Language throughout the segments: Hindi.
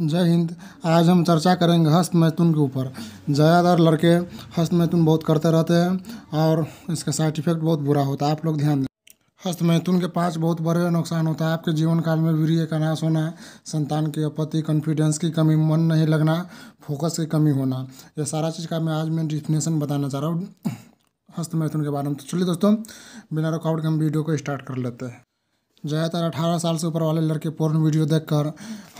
जय हिंद आज हम चर्चा करेंगे हस्त मैथुन के ऊपर ज़्यादातर लड़के हस्त मैथुन बहुत करते रहते हैं और इसका साइड इफेक्ट बहुत बुरा होता है आप लोग ध्यान दें हस्त मैथुन के पांच बहुत बड़े नुकसान होता है आपके जीवन काल में वीरिय का नाश होना संतान की आपत्ति कॉन्फिडेंस की कमी मन नहीं लगना फोकस की कमी होना ये सारा चीज़ का मैं आज मैं डिफिनेशन बताना चाह रहा हूँ हस्त मैथुन के बारे में तो चलिए दोस्तों बिना रुकावट के हम वीडियो को स्टार्ट कर लेते हैं ज़्यादातर अठारह साल से ऊपर वाले लड़के पोर्न वीडियो देख कर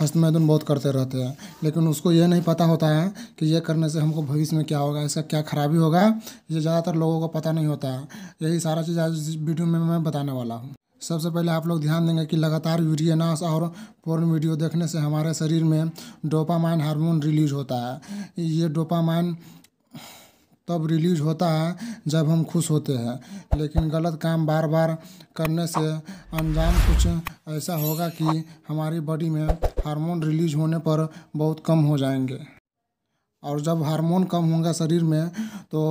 हस्तमैथुन बहुत करते रहते हैं लेकिन उसको ये नहीं पता होता है कि ये करने से हमको भविष्य में क्या होगा इसका क्या खराबी होगा ये ज़्यादातर लोगों को पता नहीं होता है यही सारा चीज़ आज वीडियो में मैं बताने वाला हूँ सबसे पहले आप लोग ध्यान देंगे कि लगातार यूरियनास और पोर्न वीडियो देखने से हमारे शरीर में डोपामाइन हार्मोन रिलीज होता है ये डोपामाइन तब रिलीज होता है जब हम खुश होते हैं लेकिन गलत काम बार बार करने से अनजान कुछ ऐसा होगा कि हमारी बॉडी में हार्मोन रिलीज होने पर बहुत कम हो जाएंगे और जब हार्मोन कम होगा शरीर में तो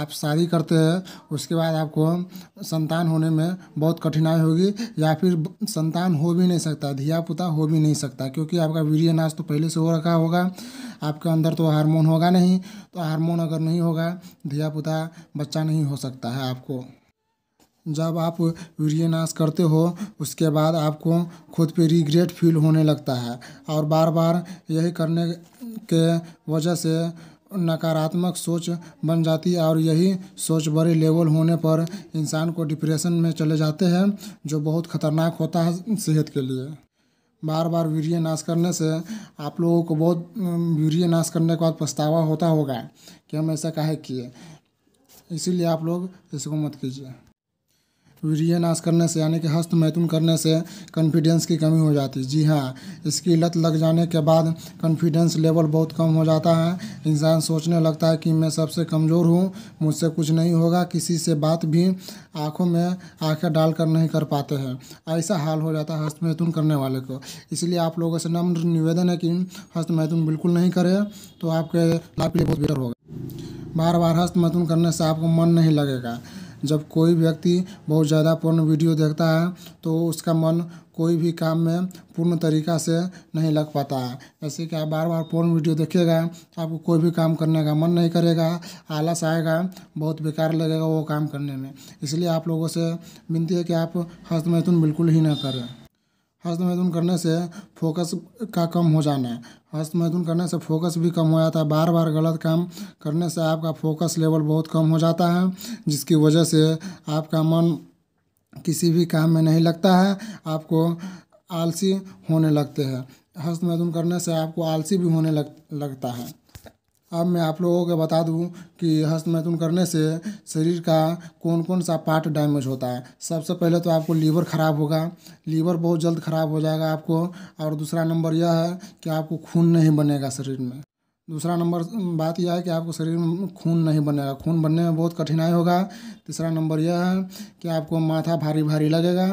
आप शादी करते हैं उसके बाद आपको संतान होने में बहुत कठिनाई होगी या फिर संतान हो भी नहीं सकता धिया पुता हो भी नहीं सकता क्योंकि आपका वीरियनाश तो पहले से हो रखा होगा आपके अंदर तो हार्मोन होगा नहीं तो हार्मोन अगर नहीं होगा धिया पुता बच्चा नहीं हो सकता है आपको जब आप नाश करते हो उसके बाद आपको खुद पे रिग्रेट फील होने लगता है और बार बार यही करने के वजह से नकारात्मक सोच बन जाती है और यही सोच बड़े लेवल होने पर इंसान को डिप्रेशन में चले जाते हैं जो बहुत खतरनाक होता है सेहत के लिए बार बार वीर्य नाश करने से आप लोगों को बहुत वीर्य नाश करने के बाद पछतावा होता होगा कि हम ऐसा काहे किए इसीलिए आप लोग इसको मत कीजिए नाश तो करने से यानी कि हस्त मैथुन करने से कॉन्फिडेंस की कमी हो जाती है जी हाँ इसकी लत लग जाने के बाद कॉन्फिडेंस लेवल बहुत कम हो जाता है इंसान सोचने लगता है कि मैं सबसे कमज़ोर हूँ मुझसे कुछ नहीं होगा किसी से बात भी आँखों में आँखें डालकर नहीं कर पाते हैं ऐसा हाल हो जाता है हस्त मैथुन करने वाले को इसलिए आप लोगों से नम्र निवेदन है कि हस्त मैथुन बिल्कुल नहीं करें तो आपके लाइफ के लिए बहुत बेहतर होगा बार बार हस्त मैथुन करने से आपको मन नहीं लगेगा जब कोई व्यक्ति बहुत ज़्यादा पूर्ण वीडियो देखता है तो उसका मन कोई भी काम में पूर्ण तरीका से नहीं लग पाता है जैसे कि आप बार बार पूर्ण वीडियो देखिएगा आपको कोई भी काम करने का मन नहीं करेगा आलस आएगा बहुत बेकार लगेगा वो काम करने में इसलिए आप लोगों से विनती है कि आप हस्तमैथुन बिल्कुल ही ना करें हस्त मैथुन करने से फोकस का कम हो जाना हस्त मैथुन करने से फोकस भी कम हो जाता है बार बार गलत काम करने से आपका फोकस लेवल बहुत कम हो जाता है जिसकी वजह से आपका मन किसी भी काम में नहीं लगता है आपको आलसी होने लगते हैं हस्त मैथुन करने से आपको आलसी भी होने लग लगता है अब मैं आप लोगों को बता दूं कि हस्त मैथुन करने से शरीर का कौन कौन सा पार्ट डैमेज होता है सबसे पहले तो आपको लीवर ख़राब होगा लीवर बहुत जल्द ख़राब हो जाएगा आपको और दूसरा नंबर यह है कि आपको खून नहीं बनेगा शरीर में दूसरा नंबर बात यह है कि आपको शरीर में खून नहीं बनेगा खून बनने में बहुत कठिनाई होगा तीसरा नंबर यह है कि आपको माथा भारी भारी लगेगा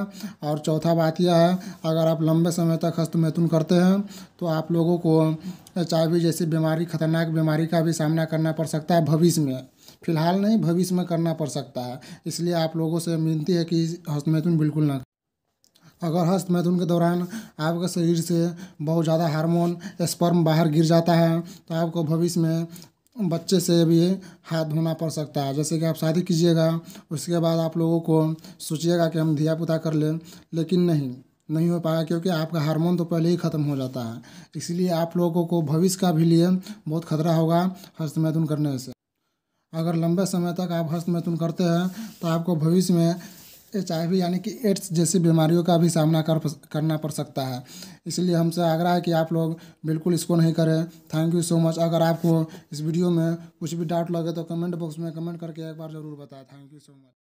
और चौथा बात यह है अगर आप लंबे समय तक हस्त मैथुन करते हैं तो आप लोगों को एच जैसी बीमारी खतरनाक बीमारी का भी सामना करना पड़ सकता है भविष्य में फिलहाल नहीं भविष्य में करना पड़ सकता है इसलिए आप लोगों से विनती है कि हस्तमैथुन बिल्कुल ना अगर हस्त मैथुन के दौरान आपके शरीर से बहुत ज़्यादा हार्मोन स्पर्म बाहर गिर जाता है तो आपको भविष्य में बच्चे से भी हाथ धोना पड़ सकता है जैसे कि आप शादी कीजिएगा उसके बाद आप लोगों को सोचिएगा कि हम धिया पुता कर लें लेकिन नहीं नहीं हो पाएगा क्योंकि आपका हार्मोन तो पहले ही ख़त्म हो जाता है इसलिए आप लोगों को भविष्य का भी लिए बहुत खतरा होगा हस्त मैथुन करने से अगर लंबे समय तक आप हस्त मैथुन करते हैं तो आपको भविष्य में एच आई वी यानी कि एड्स जैसी बीमारियों का भी सामना कर करना पड़ सकता है इसलिए हमसे आग्रह है कि आप लोग बिल्कुल इसको नहीं करें थैंक यू सो मच अगर आपको इस वीडियो में कुछ भी डाउट लगे तो कमेंट बॉक्स में कमेंट करके एक बार ज़रूर बताएं थैंक यू सो मच